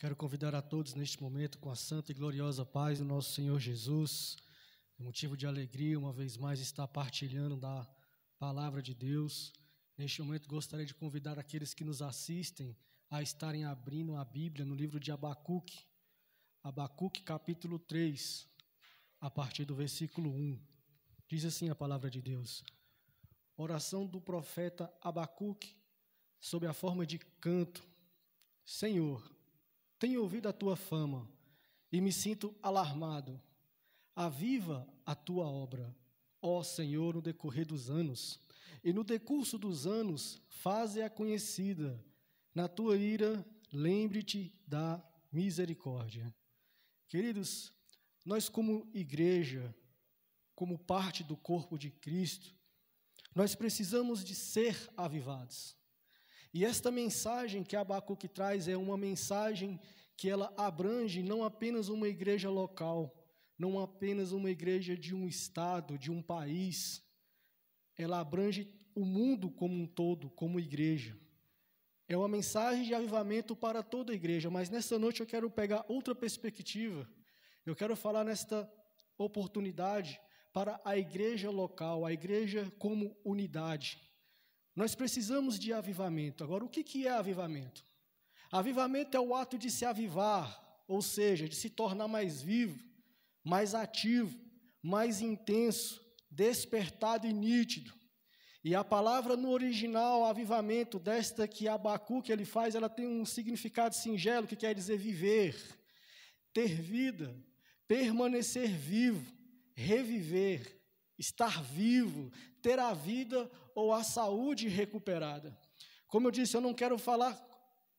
Quero convidar a todos neste momento com a santa e gloriosa paz do nosso Senhor Jesus. É motivo de alegria, uma vez mais, estar partilhando da palavra de Deus. Neste momento, gostaria de convidar aqueles que nos assistem a estarem abrindo a Bíblia no livro de Abacuque, Abacuque capítulo 3, a partir do versículo 1. Diz assim a palavra de Deus: Oração do profeta Abacuque, sob a forma de canto: Senhor, tenho ouvido a tua fama e me sinto alarmado. Aviva a tua obra, ó Senhor, no decorrer dos anos, e no decurso dos anos, faze-a conhecida. Na tua ira, lembre-te da misericórdia. Queridos, nós, como igreja, como parte do corpo de Cristo, nós precisamos de ser avivados. E esta mensagem que Abacuque traz é uma mensagem que ela abrange não apenas uma igreja local, não apenas uma igreja de um estado, de um país. Ela abrange o mundo como um todo, como igreja. É uma mensagem de avivamento para toda a igreja, mas nesta noite eu quero pegar outra perspectiva. Eu quero falar nesta oportunidade para a igreja local, a igreja como unidade. Nós precisamos de avivamento. Agora, o que, que é avivamento? Avivamento é o ato de se avivar, ou seja, de se tornar mais vivo, mais ativo, mais intenso, despertado e nítido. E a palavra no original, avivamento, desta que Abacu que ele faz, ela tem um significado singelo que quer dizer viver, ter vida, permanecer vivo, reviver, estar vivo, ter a vida ou a saúde recuperada. Como eu disse, eu não quero falar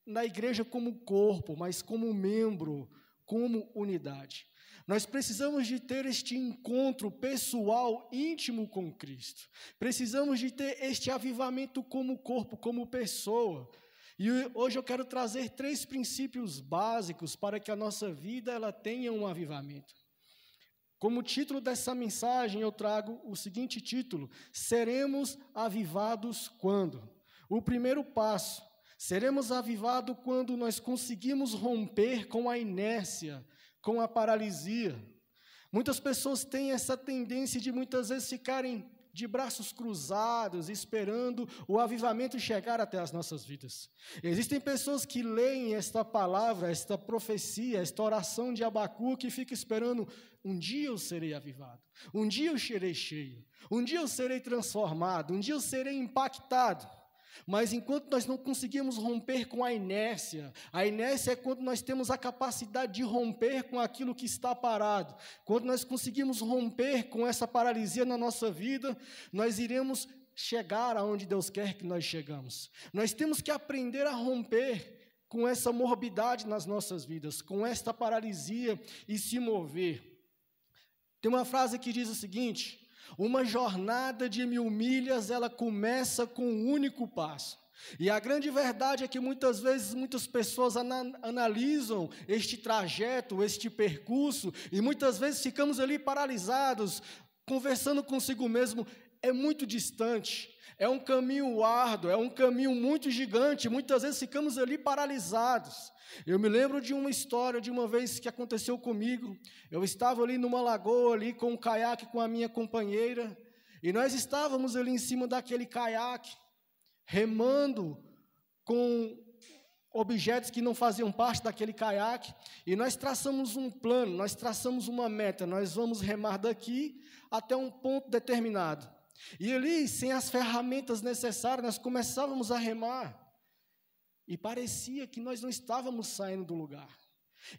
na igreja como corpo, mas como membro, como unidade. Nós precisamos de ter este encontro pessoal, íntimo com Cristo. Precisamos de ter este avivamento como corpo, como pessoa. E hoje eu quero trazer três princípios básicos para que a nossa vida ela tenha um avivamento. Como título dessa mensagem, eu trago o seguinte título: Seremos avivados quando? O primeiro passo. Seremos avivados quando nós conseguimos romper com a inércia, com a paralisia. Muitas pessoas têm essa tendência de muitas vezes ficarem de braços cruzados, esperando o avivamento chegar até as nossas vidas. Existem pessoas que leem esta palavra, esta profecia, esta oração de Abacu que fica esperando: um dia eu serei avivado, um dia eu serei cheio, um dia eu serei transformado, um dia eu serei impactado. Mas enquanto nós não conseguimos romper com a inércia, a inércia é quando nós temos a capacidade de romper com aquilo que está parado. Quando nós conseguimos romper com essa paralisia na nossa vida, nós iremos chegar aonde Deus quer que nós chegamos. Nós temos que aprender a romper com essa morbidade nas nossas vidas, com esta paralisia e se mover. Tem uma frase que diz o seguinte: uma jornada de mil milhas, ela começa com um único passo. E a grande verdade é que muitas vezes muitas pessoas analisam este trajeto, este percurso, e muitas vezes ficamos ali paralisados, conversando consigo mesmo: é muito distante, é um caminho árduo, é um caminho muito gigante, muitas vezes ficamos ali paralisados. Eu me lembro de uma história de uma vez que aconteceu comigo. Eu estava ali numa lagoa ali com um caiaque com a minha companheira, e nós estávamos ali em cima daquele caiaque, remando com objetos que não faziam parte daquele caiaque, e nós traçamos um plano, nós traçamos uma meta, nós vamos remar daqui até um ponto determinado. E ali, sem as ferramentas necessárias, nós começávamos a remar. E parecia que nós não estávamos saindo do lugar.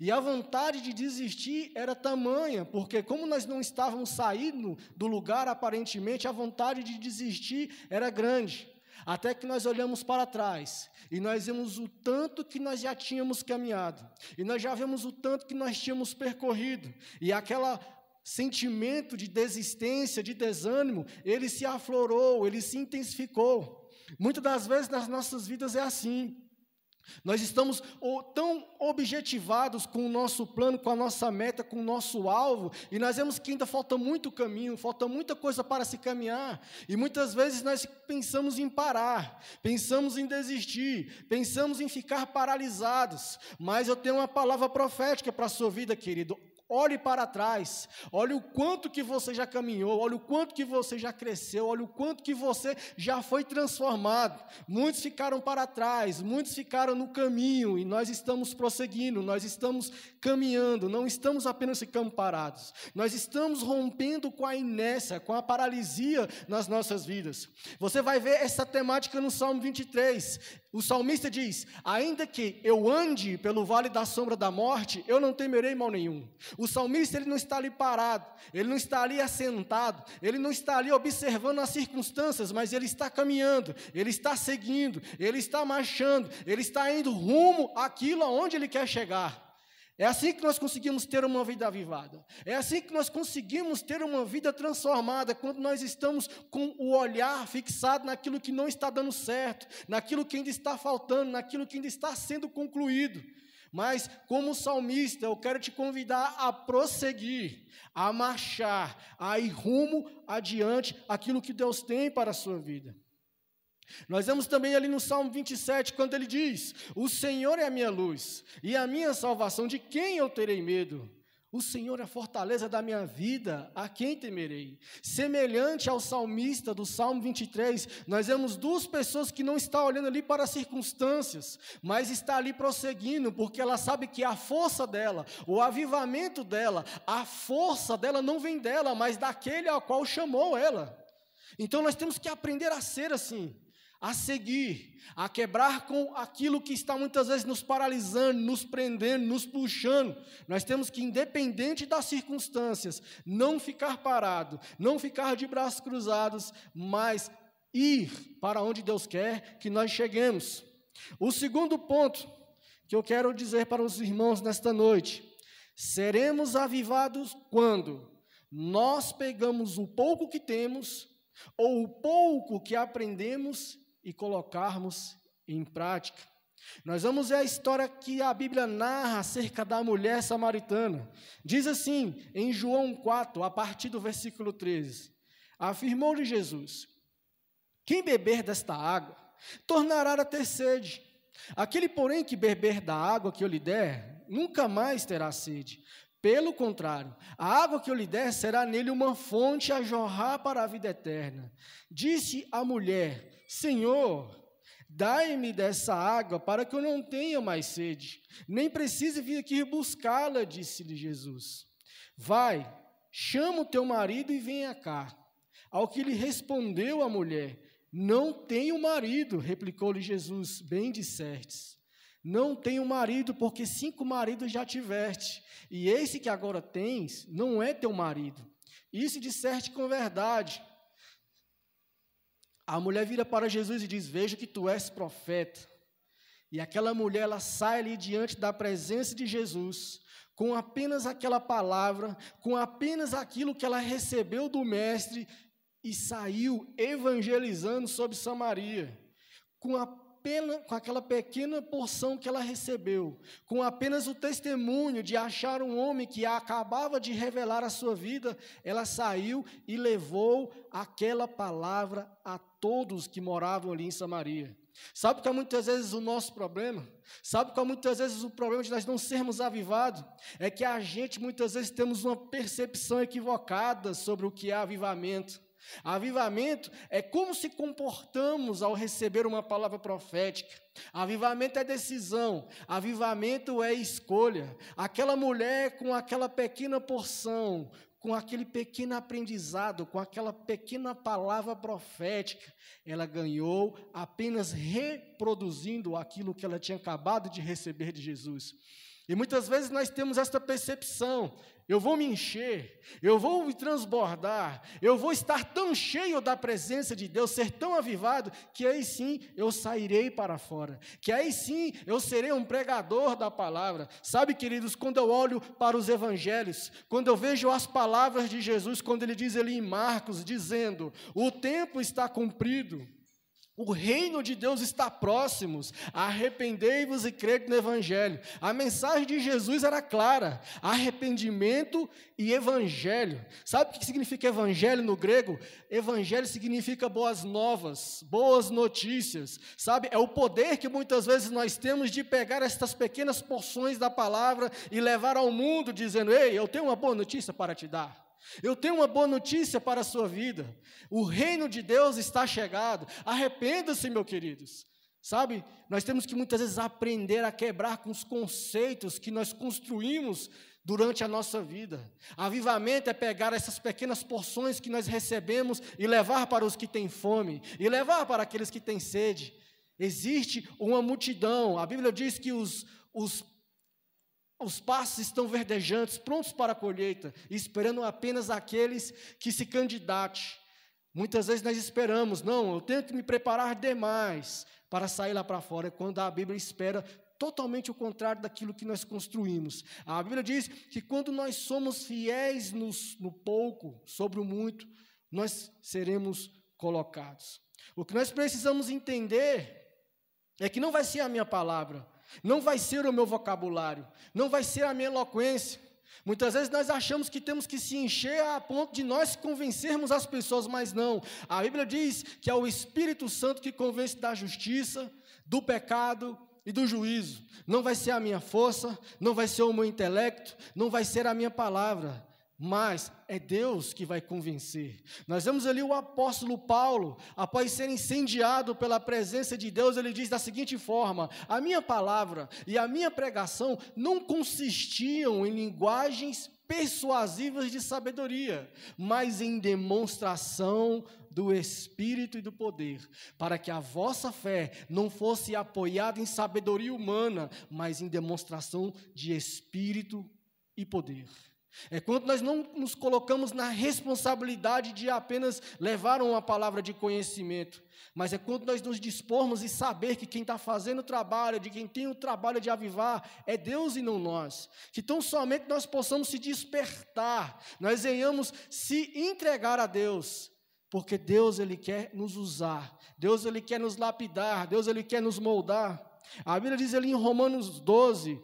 E a vontade de desistir era tamanha, porque como nós não estávamos saindo do lugar aparentemente, a vontade de desistir era grande. Até que nós olhamos para trás e nós vimos o tanto que nós já tínhamos caminhado, e nós já vimos o tanto que nós tínhamos percorrido, e aquela sentimento de desistência, de desânimo, ele se aflorou, ele se intensificou. Muitas das vezes nas nossas vidas é assim. Nós estamos tão objetivados com o nosso plano, com a nossa meta, com o nosso alvo, e nós vemos que ainda falta muito caminho, falta muita coisa para se caminhar, e muitas vezes nós pensamos em parar, pensamos em desistir, pensamos em ficar paralisados, mas eu tenho uma palavra profética para a sua vida, querido. Olhe para trás, olhe o quanto que você já caminhou, olhe o quanto que você já cresceu, olhe o quanto que você já foi transformado. Muitos ficaram para trás, muitos ficaram no caminho e nós estamos prosseguindo, nós estamos caminhando, não estamos apenas ficando parados. Nós estamos rompendo com a inércia, com a paralisia nas nossas vidas. Você vai ver essa temática no Salmo 23. O salmista diz: "Ainda que eu ande pelo vale da sombra da morte, eu não temerei mal nenhum." O salmista ele não está ali parado, ele não está ali assentado, ele não está ali observando as circunstâncias, mas ele está caminhando, ele está seguindo, ele está marchando, ele está indo rumo àquilo aonde ele quer chegar. É assim que nós conseguimos ter uma vida avivada. É assim que nós conseguimos ter uma vida transformada, quando nós estamos com o olhar fixado naquilo que não está dando certo, naquilo que ainda está faltando, naquilo que ainda está sendo concluído. Mas, como salmista, eu quero te convidar a prosseguir, a marchar, a ir rumo adiante aquilo que Deus tem para a sua vida. Nós vemos também ali no Salmo 27, quando ele diz: O Senhor é a minha luz e a minha salvação, de quem eu terei medo? O Senhor é a fortaleza da minha vida, a quem temerei? Semelhante ao salmista do Salmo 23, nós vemos duas pessoas que não estão olhando ali para as circunstâncias, mas está ali prosseguindo, porque ela sabe que a força dela, o avivamento dela, a força dela não vem dela, mas daquele ao qual chamou ela. Então nós temos que aprender a ser assim a seguir, a quebrar com aquilo que está muitas vezes nos paralisando, nos prendendo, nos puxando. Nós temos que, independente das circunstâncias, não ficar parado, não ficar de braços cruzados, mas ir para onde Deus quer que nós cheguemos. O segundo ponto que eu quero dizer para os irmãos nesta noite: seremos avivados quando nós pegamos o pouco que temos ou o pouco que aprendemos e colocarmos em prática. Nós vamos ver a história que a Bíblia narra acerca da mulher samaritana. Diz assim, em João 4, a partir do versículo 13: Afirmou-lhe Jesus: Quem beber desta água tornará a ter sede. Aquele, porém, que beber da água que eu lhe der, nunca mais terá sede. Pelo contrário, a água que eu lhe der será nele uma fonte a jorrar para a vida eterna. Disse a mulher: Senhor, dai-me dessa água para que eu não tenha mais sede, nem precise vir aqui buscá-la, disse-lhe Jesus. Vai, chama o teu marido e venha cá. Ao que lhe respondeu a mulher: Não tenho marido, replicou-lhe Jesus, bem dissertes. Não tenho marido, porque cinco maridos já tiveste, e esse que agora tens não é teu marido. Isso disseste com verdade. A mulher vira para Jesus e diz: Vejo que tu és profeta. E aquela mulher, ela sai ali diante da presença de Jesus, com apenas aquela palavra, com apenas aquilo que ela recebeu do Mestre, e saiu evangelizando sobre Samaria. Com a com aquela pequena porção que ela recebeu, com apenas o testemunho de achar um homem que acabava de revelar a sua vida, ela saiu e levou aquela palavra a todos que moravam ali em Samaria. Sabe qual é muitas vezes o nosso problema? Sabe qual é muitas vezes o problema de nós não sermos avivados? É que a gente muitas vezes temos uma percepção equivocada sobre o que é avivamento. Avivamento é como se comportamos ao receber uma palavra profética. Avivamento é decisão, avivamento é escolha. Aquela mulher com aquela pequena porção, com aquele pequeno aprendizado, com aquela pequena palavra profética, ela ganhou apenas reproduzindo aquilo que ela tinha acabado de receber de Jesus. E muitas vezes nós temos esta percepção: eu vou me encher, eu vou me transbordar, eu vou estar tão cheio da presença de Deus, ser tão avivado, que aí sim eu sairei para fora, que aí sim eu serei um pregador da palavra. Sabe, queridos, quando eu olho para os evangelhos, quando eu vejo as palavras de Jesus, quando ele diz ali em Marcos, dizendo: o tempo está cumprido. O reino de Deus está próximo. Arrependei-vos e crede no Evangelho. A mensagem de Jesus era clara: arrependimento e Evangelho. Sabe o que significa Evangelho no grego? Evangelho significa boas novas, boas notícias. Sabe? É o poder que muitas vezes nós temos de pegar estas pequenas porções da palavra e levar ao mundo, dizendo: Ei, eu tenho uma boa notícia para te dar. Eu tenho uma boa notícia para a sua vida. O reino de Deus está chegado. Arrependa-se, meus queridos. Sabe, nós temos que muitas vezes aprender a quebrar com os conceitos que nós construímos durante a nossa vida. Avivamento é pegar essas pequenas porções que nós recebemos e levar para os que têm fome, e levar para aqueles que têm sede. Existe uma multidão, a Bíblia diz que os, os os passos estão verdejantes, prontos para a colheita, esperando apenas aqueles que se candidatem. Muitas vezes nós esperamos, não, eu tenho que me preparar demais para sair lá para fora, quando a Bíblia espera totalmente o contrário daquilo que nós construímos. A Bíblia diz que quando nós somos fiéis no pouco, sobre o muito, nós seremos colocados. O que nós precisamos entender é que não vai ser a minha palavra, não vai ser o meu vocabulário, não vai ser a minha eloquência. Muitas vezes nós achamos que temos que se encher a ponto de nós convencermos as pessoas, mas não. A Bíblia diz que é o Espírito Santo que convence da justiça, do pecado e do juízo. Não vai ser a minha força, não vai ser o meu intelecto, não vai ser a minha palavra mas é Deus que vai convencer. Nós vemos ali o apóstolo Paulo, após ser incendiado pela presença de Deus, ele diz da seguinte forma: A minha palavra e a minha pregação não consistiam em linguagens persuasivas de sabedoria, mas em demonstração do Espírito e do poder, para que a vossa fé não fosse apoiada em sabedoria humana, mas em demonstração de Espírito e poder. É quando nós não nos colocamos na responsabilidade de apenas levar uma palavra de conhecimento, mas é quando nós nos dispormos e saber que quem está fazendo o trabalho, de quem tem o trabalho de avivar, é Deus e não nós. Que tão somente nós possamos se despertar, nós venhamos se entregar a Deus, porque Deus ele quer nos usar, Deus ele quer nos lapidar, Deus ele quer nos moldar. A Bíblia diz ali em Romanos 12,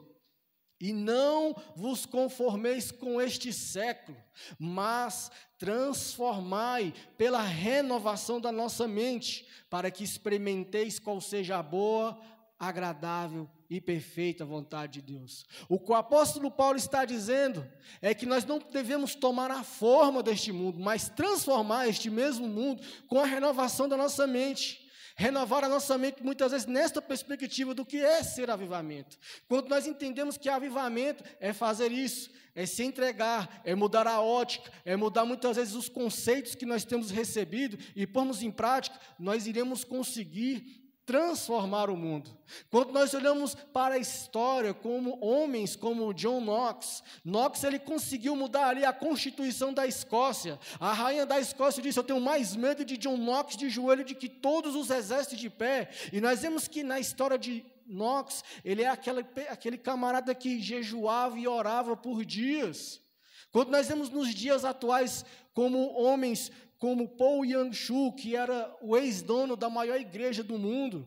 e não vos conformeis com este século, mas transformai pela renovação da nossa mente, para que experimenteis qual seja a boa, agradável e perfeita vontade de Deus. O que o apóstolo Paulo está dizendo é que nós não devemos tomar a forma deste mundo, mas transformar este mesmo mundo com a renovação da nossa mente. Renovar a nossa mente muitas vezes nesta perspectiva do que é ser avivamento. Quando nós entendemos que avivamento é fazer isso, é se entregar, é mudar a ótica, é mudar muitas vezes os conceitos que nós temos recebido e pormos em prática, nós iremos conseguir transformar o mundo. Quando nós olhamos para a história, como homens como John Knox, Knox ele conseguiu mudar ali a constituição da Escócia. A rainha da Escócia disse: "Eu tenho mais medo de John Knox de joelho do que todos os exércitos de pé". E nós vemos que na história de Knox, ele é aquele, aquele camarada que jejuava e orava por dias. Quando nós vemos nos dias atuais como homens como Paul Yang-shu, que era o ex-dono da maior igreja do mundo,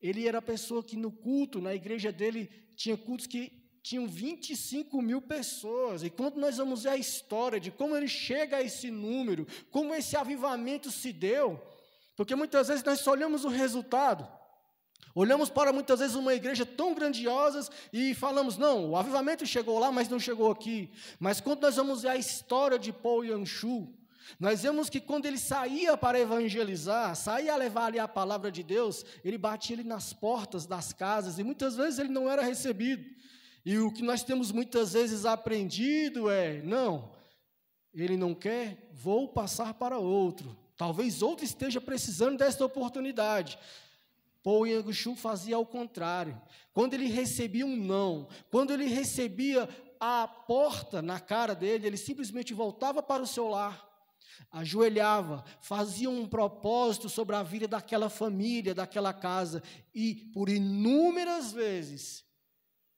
ele era a pessoa que no culto, na igreja dele, tinha cultos que tinham 25 mil pessoas. E quando nós vamos ver a história de como ele chega a esse número, como esse avivamento se deu, porque muitas vezes nós só olhamos o resultado. Olhamos para muitas vezes uma igreja tão grandiosa e falamos, não, o avivamento chegou lá, mas não chegou aqui. Mas quando nós vamos ver a história de Paul Yangshu nós vemos que quando ele saía para evangelizar, saía a levar ali a palavra de Deus, ele batia ali nas portas das casas e muitas vezes ele não era recebido. E o que nós temos muitas vezes aprendido é: não, ele não quer, vou passar para outro. Talvez outro esteja precisando desta oportunidade. Paul Yangshu fazia ao contrário. Quando ele recebia um não, quando ele recebia a porta na cara dele, ele simplesmente voltava para o seu lar, ajoelhava, fazia um propósito sobre a vida daquela família, daquela casa, e por inúmeras vezes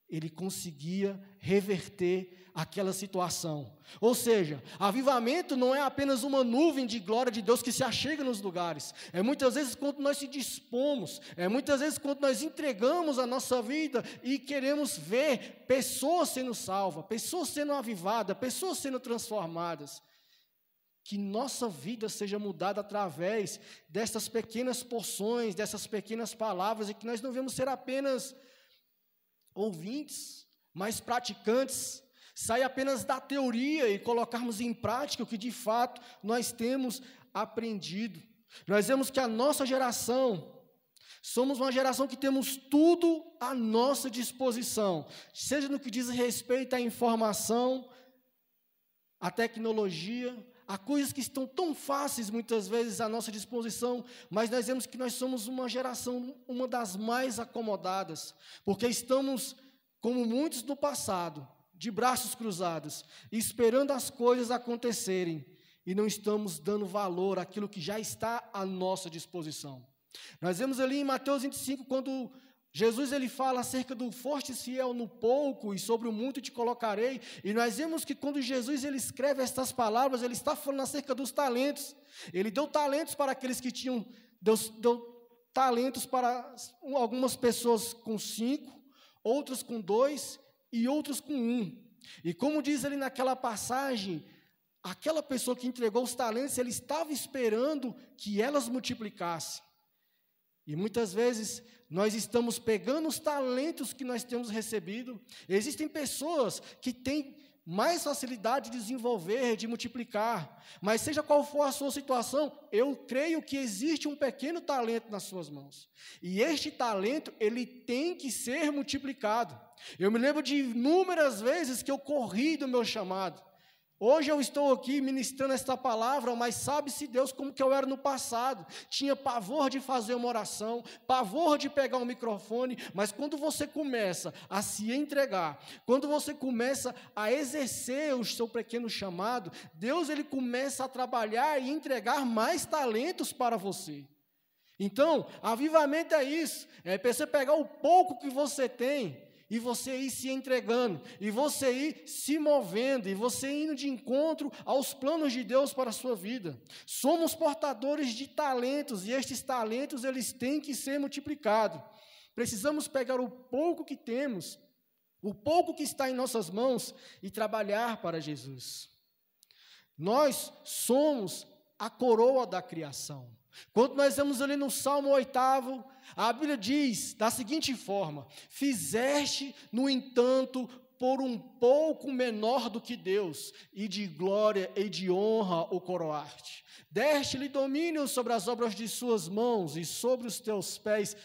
ele conseguia reverter aquela situação. Ou seja, avivamento não é apenas uma nuvem de glória de Deus que se achega nos lugares. É muitas vezes quando nós se dispomos, é muitas vezes quando nós entregamos a nossa vida e queremos ver pessoas sendo salvas, pessoas sendo avivadas, pessoas sendo transformadas. Que nossa vida seja mudada através dessas pequenas porções, dessas pequenas palavras, e que nós não vamos ser apenas ouvintes, mas praticantes. Sair apenas da teoria e colocarmos em prática o que de fato nós temos aprendido. Nós vemos que a nossa geração, Somos uma geração que temos tudo à nossa disposição, seja no que diz respeito à informação, à tecnologia, Há coisas que estão tão fáceis muitas vezes à nossa disposição, mas nós vemos que nós somos uma geração, uma das mais acomodadas, porque estamos, como muitos do passado, de braços cruzados, esperando as coisas acontecerem e não estamos dando valor àquilo que já está à nossa disposição. Nós vemos ali em Mateus 25, quando Jesus ele fala acerca do forte e fiel no pouco e sobre o muito te colocarei. E nós vemos que quando Jesus ele escreve estas palavras, ele está falando acerca dos talentos. Ele deu talentos para aqueles que tinham Deus deu talentos para algumas pessoas com cinco, outros com dois e outros com um. E como diz ele naquela passagem, aquela pessoa que entregou os talentos, ele estava esperando que elas multiplicassem. E muitas vezes nós estamos pegando os talentos que nós temos recebido. Existem pessoas que têm mais facilidade de desenvolver, de multiplicar, mas seja qual for a sua situação, eu creio que existe um pequeno talento nas suas mãos. E este talento, ele tem que ser multiplicado. Eu me lembro de inúmeras vezes que eu corri do meu chamado. Hoje eu estou aqui ministrando esta palavra, mas sabe-se Deus como que eu era no passado. Tinha pavor de fazer uma oração, pavor de pegar o um microfone, mas quando você começa a se entregar, quando você começa a exercer o seu pequeno chamado, Deus ele começa a trabalhar e entregar mais talentos para você. Então, avivamento é isso, é você pegar o pouco que você tem e você ir se entregando, e você ir se movendo, e você indo de encontro aos planos de Deus para a sua vida. Somos portadores de talentos, e estes talentos eles têm que ser multiplicados. Precisamos pegar o pouco que temos, o pouco que está em nossas mãos, e trabalhar para Jesus. Nós somos a coroa da criação. Quando nós vamos ali no Salmo 8, a Bíblia diz da seguinte forma: Fizeste, no entanto, por um pouco menor do que Deus, e de glória e de honra o coroaste. Deste-lhe domínio sobre as obras de suas mãos e sobre os teus pés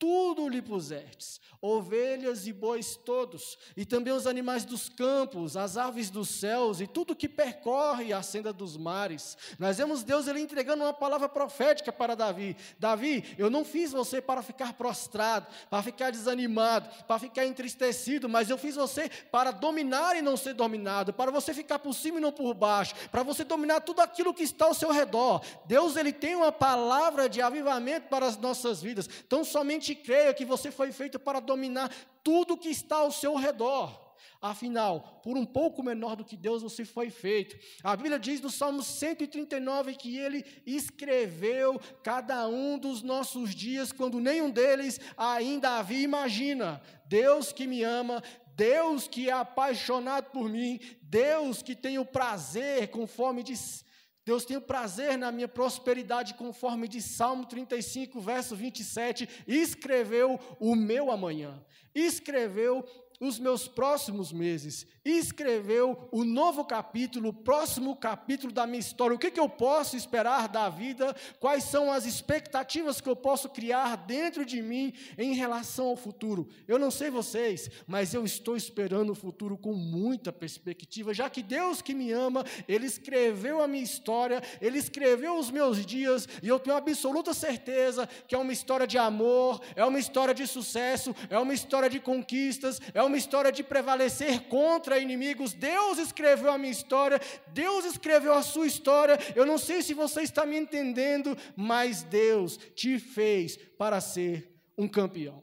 tudo lhe pusestes, ovelhas e bois todos, e também os animais dos campos, as aves dos céus e tudo que percorre a senda dos mares. Nós vemos Deus ele entregando uma palavra profética para Davi. Davi, eu não fiz você para ficar prostrado, para ficar desanimado, para ficar entristecido, mas eu fiz você para dominar e não ser dominado, para você ficar por cima e não por baixo, para você dominar tudo aquilo que está ao seu redor. Deus ele tem uma palavra de avivamento para as nossas vidas. Então somente creia que você foi feito para dominar tudo que está ao seu redor. Afinal, por um pouco menor do que Deus você foi feito. A Bíblia diz no Salmo 139 que ele escreveu cada um dos nossos dias, quando nenhum deles ainda havia. Imagina, Deus que me ama, Deus que é apaixonado por mim, Deus que tem o prazer, conforme diz Deus tem prazer na minha prosperidade, conforme de Salmo 35, verso 27, escreveu o meu amanhã, escreveu os meus próximos meses, escreveu o novo capítulo, o próximo capítulo da minha história. O que, que eu posso esperar da vida? Quais são as expectativas que eu posso criar dentro de mim em relação ao futuro? Eu não sei vocês, mas eu estou esperando o futuro com muita perspectiva, já que Deus que me ama, Ele escreveu a minha história, Ele escreveu os meus dias, e eu tenho absoluta certeza que é uma história de amor, é uma história de sucesso, é uma história de conquistas, é uma uma história de prevalecer contra inimigos. Deus escreveu a minha história, Deus escreveu a sua história. Eu não sei se você está me entendendo, mas Deus te fez para ser um campeão.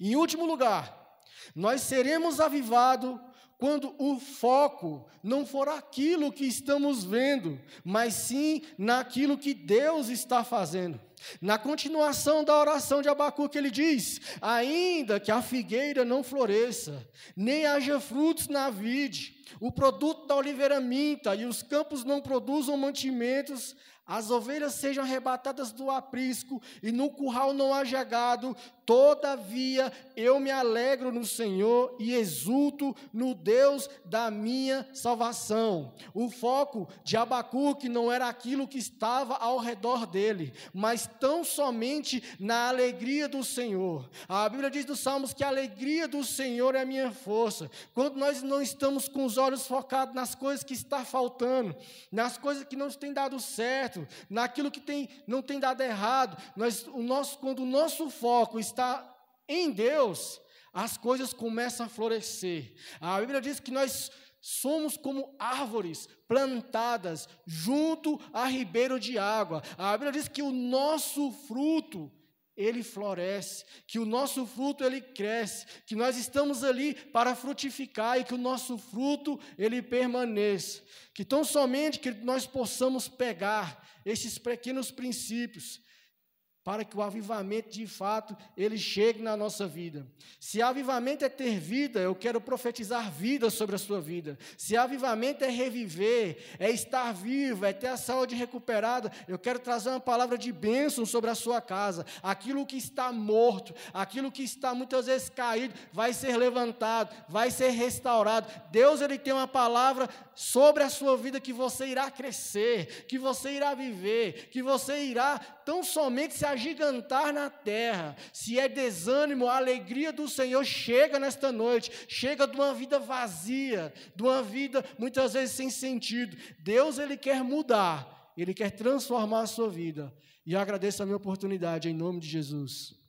Em último lugar, nós seremos avivados quando o foco não for aquilo que estamos vendo, mas sim naquilo que Deus está fazendo. Na continuação da oração de Abacuque, ele diz: Ainda que a figueira não floresça, nem haja frutos na vide, o produto da oliveira minta e os campos não produzam mantimentos, as ovelhas sejam arrebatadas do aprisco e no curral não haja gado, todavia eu me alegro no Senhor e exulto no Deus da minha salvação. O foco de Abacuque não era aquilo que estava ao redor dele, mas tão somente na alegria do Senhor. A Bíblia diz nos Salmos que a alegria do Senhor é a minha força. Quando nós não estamos com os olhos focados nas coisas que está faltando, nas coisas que não têm dado certo, certo, naquilo que tem, não tem dado errado. Nós, o nosso, quando o nosso foco está em Deus, as coisas começam a florescer. A Bíblia diz que nós somos como árvores plantadas junto a ribeiro de água. A Bíblia diz que o nosso fruto ele floresce, que o nosso fruto ele cresce, que nós estamos ali para frutificar e que o nosso fruto ele permaneça. Que tão somente que nós possamos pegar esses pequenos princípios para que o avivamento de fato ele chegue na nossa vida. Se avivamento é ter vida, eu quero profetizar vida sobre a sua vida. Se avivamento é reviver, é estar vivo, é ter a saúde recuperada, eu quero trazer uma palavra de bênção sobre a sua casa. Aquilo que está morto, aquilo que está muitas vezes caído, vai ser levantado, vai ser restaurado. Deus ele tem uma palavra sobre a sua vida que você irá crescer, que você irá viver, que você irá tão somente se agigantar na terra. Se é desânimo, a alegria do Senhor chega nesta noite, chega de uma vida vazia, de uma vida muitas vezes sem sentido. Deus, Ele quer mudar, Ele quer transformar a sua vida. E agradeço a minha oportunidade, em nome de Jesus.